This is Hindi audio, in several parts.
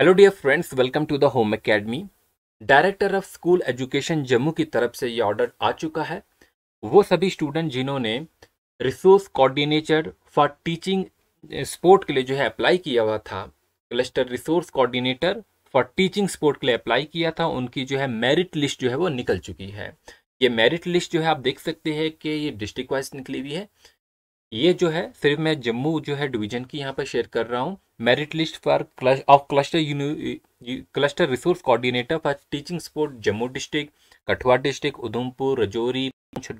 hello dear friends welcome to the home academy director of school education Jammu की तरफ से ये ऑर्डर आ चुका है वो सभी स्टूडेंट जिन्होंने resource coordinator for teaching support के लिए जो है अप्लाई किया हुआ था cluster resource coordinator for teaching support के लिए अप्लाई किया था उनकी जो है मेरिट लिस्ट जो है वो निकल चुकी है ये मेरिट लिस्ट जो है आप देख सकते हैं कि ये डिस्ट्रिक्ट वाइज निकली हुई है ये जो है सिर्फ मैं जम्मू जो है डिवीजन की यहाँ पर शेयर कर रहा हूँ merit list for of cluster cluster resource coordinator for teaching support Jammu district Kathua district Udhampur Rajouri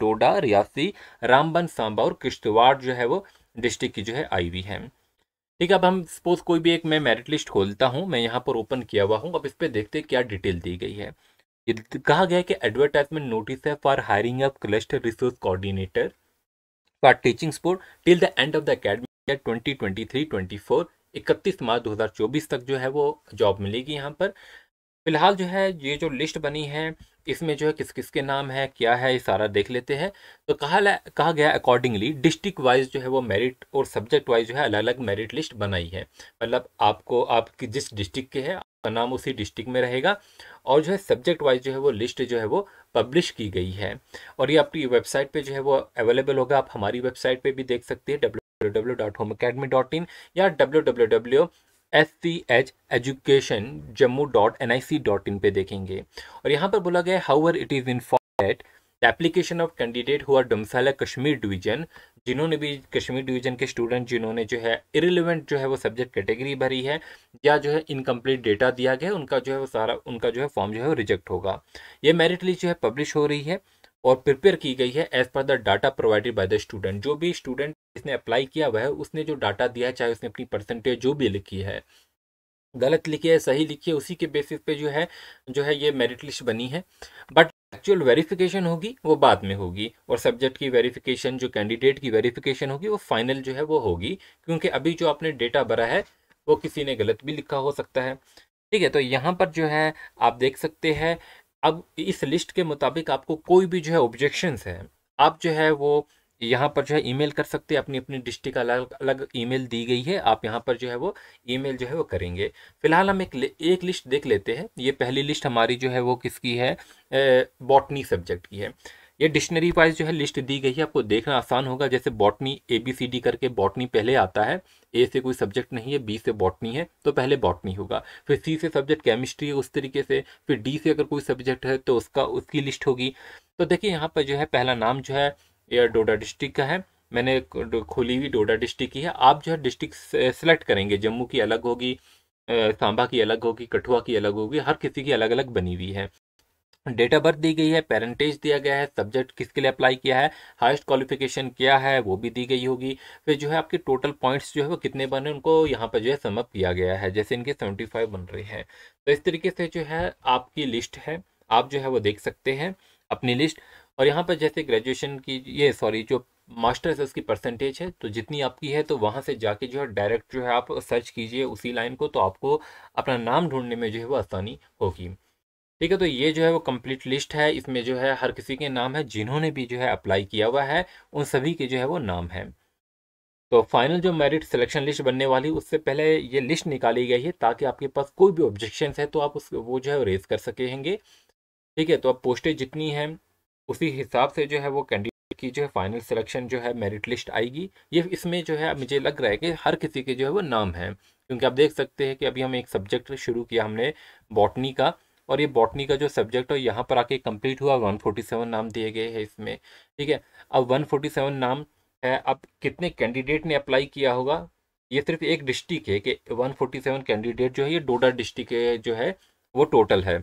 Doda Reasi Ramban Samba और किश्तवाड़ जो है वो डिस्ट्रिक्ट की जो है आई हुई है ठीक है अब हम सपोज कोई भी एक मैं मेरिट लिस्ट खोलता हूँ मैं यहाँ पर ओपन किया हुआ हूँ अब इस पर देखते क्या डिटेल दी गई है कहा गया कि एडवर्टाइजमेंट नोटिस है for hiring up cluster resource coordinator का teaching support till the end of the academy twenty twenty three twenty four इकतीस मार्च दो हज़ार चौबीस तक जो है वो जॉब मिलेगी यहाँ पर फिलहाल जो है ये जो लिस्ट बनी है इसमें जो है किस किस के नाम है क्या है ये सारा देख लेते हैं तो कहा कहा गया अकॉर्डिंगली डिस्ट्रिक्ट वाइज जो है वो मेरिट और सब्जेक्ट वाइज जो है अलग अलग मेरिट लिस्ट बनाई है मतलब आपको आपकी जिस डिस्ट्रिक्ट के हैं का नाम उसी डिस्ट्रिक्ट में रहेगा और जो है सब्जेक्ट वाइज जो है वो लिस्ट जो है वो पब्लिश की गई है और ये आपकी वेबसाइट पे जो है वो अवेलेबल होगा आप हमारी वेबसाइट पे भी देख सकते हैं W W dot home academy dot in या W W W S C H education Jammu dot N I C dot in पर देखेंगे और यहाँ पर बोला गया how it is in for application of candidate हुआ डोमसाला कश्मीर डिवीजन जिन्होंने भी कश्मीर डिवीजन के स्टूडेंट जिन्होंने जो है इरेलीवेंट जो है वो सब्जेक्ट कैटेगरी भरी है या जो है इनकम्प्लीट डेटा दिया गया उनका जो है वो सारा उनका जो है फॉर्म जो है वो रिजेक्ट होगा ये मेरिट लिस्ट जो है पब्लिश हो रही है और प्रिपेयर की गई है as per the data provided by the student जो भी स्टूडेंट जिसने अप्लाई किया हुआ है उसने जो डाटा दिया है चाहे उसने अपनी परसेंटेज जो भी लिखी है गलत लिखी है सही लिखी है उसी के बेसिस पे जो है जो है ये मेरिट लिस्ट बनी है बट एक्चुअल वेरिफिकेशन होगी वो बाद में होगी और सब्जेक्ट की वेरिफिकेशन जो कैंडिडेट की वेरिफिकेशन होगी वो फाइनल जो है वो होगी क्योंकि अभी जो आपने डेटा भरा है वो किसी ने गलत भी लिखा हो सकता है ठीक है तो यहाँ पर जो है आप देख सकते हैं अब इस लिस्ट के मुताबिक आपको कोई भी जो है ऑब्जेक्शंस है आप जो है वो यहाँ पर जो है ईमेल कर सकते हैं अपनी अपनी डिस्ट्रिक्ट अलग अलग ईमेल दी गई है आप यहाँ पर जो है वो ईमेल जो है वो करेंगे फिलहाल हम एक एक लिस्ट देख लेते हैं ये पहली लिस्ट हमारी जो है वो किसकी है बॉटनी सब्जेक्ट की है ये डिक्शनरी वाइज जो है लिस्ट दी गई है आपको देखना आसान होगा जैसे botany A B C D करके बॉटनी पहले आता है ए से कोई सब्जेक्ट नहीं है बी से बॉटनी है तो पहले बॉटनी होगा फिर सी से सब्जेक्ट केमिस्ट्री है उस तरीके से फिर डी से अगर कोई सब्जेक्ट है तो उसका उसकी लिस्ट होगी तो देखिए यहाँ पर जो है पहला नाम जो है यह डोडा डिस्ट्रिक्ट का है मैंने खोली हुई डोडा डिस्ट्रिक्ट की है आप जो है डिस्ट्रिक्ट सेलेक्ट करेंगे जम्मू की अलग होगी सांबा की अलग होगी कठुआ की अलग होगी हर किसी की अलग अलग बनी हुई है डेट ऑफ बर्थ दी गई है पेरेंटेज दिया गया है सब्जेक्ट किसके लिए अप्लाई किया है हाईएस्ट क्वालिफिकेशन क्या है वो भी दी गई होगी फिर जो है आपके टोटल पॉइंट्स जो है वो कितने बने उनको यहाँ पर जो है समअप किया गया है जैसे इनके सेवेंटी फाइव बन रहे हैं तो इस तरीके से जो है आपकी लिस्ट है आप जो है वो देख सकते हैं अपनी लिस्ट और यहाँ पर जैसे ग्रेजुएशन की ये सॉरी जो मास्टर्स है उसकी परसेंटेज है तो जितनी आपकी है तो वहाँ से जाके जो है डायरेक्ट जो है आप सर्च कीजिए उसी लाइन को तो आपको अपना नाम ढूंढने में जो है वो आसानी होगी ठीक है तो ये जो है वो कंप्लीट लिस्ट है इसमें जो है हर किसी के नाम है जिन्होंने भी जो है अप्लाई किया हुआ है उन सभी के जो है वो नाम है तो फाइनल जो मेरिट सिलेक्शन लिस्ट बनने वाली उससे पहले ये लिस्ट निकाली गई है ताकि आपके पास कोई भी ऑब्जेक्शन है तो आप उस वो जो है रेज कर सकेंगे ठीक है तो अब पोस्टेज जितनी है उसी हिसाब से जो है वो कैंडिडेट की जो है फाइनल सिलेक्शन जो है मेरिट लिस्ट आएगी ये इसमें जो है मुझे लग रहा है कि हर किसी के जो है वो नाम है क्योंकि आप देख सकते हैं कि अभी हम एक सब्जेक्ट शुरू किया हमने बॉटनी का और ये बॉटनी का जो सब्जेक्ट है यहाँ पर आके कंप्लीट हुआ 147 नाम दिए गए हैं इसमें ठीक है अब 147 नाम है अब कितने कैंडिडेट ने अप्लाई किया होगा ये सिर्फ एक डिस्ट्रिक्ट है कि 147 कैंडिडेट जो है ये डोडा डिस्ट्रिक्ट जो है वो टोटल है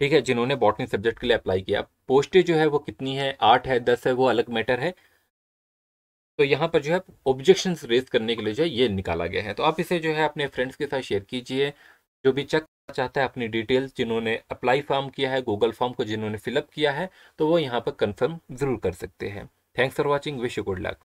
ठीक है जिन्होंने बॉटनी सब्जेक्ट के लिए अप्लाई किया पोस्टें जो है वो कितनी है आठ है दस है वो अलग मैटर है तो यहाँ पर जो है ऑब्जेक्शन रेज करने के लिए जो है ये निकाला गया है तो आप इसे जो है अपने फ्रेंड्स के साथ शेयर कीजिए जो भी चेक चाहता है अपनी डिटेल्स जिन्होंने अप्लाई फॉर्म किया है गूगल फॉर्म को जिन्होंने फिलअप किया है तो वो यहाँ पर कंफर्म जरूर कर सकते हैं thanks for watching wish good luck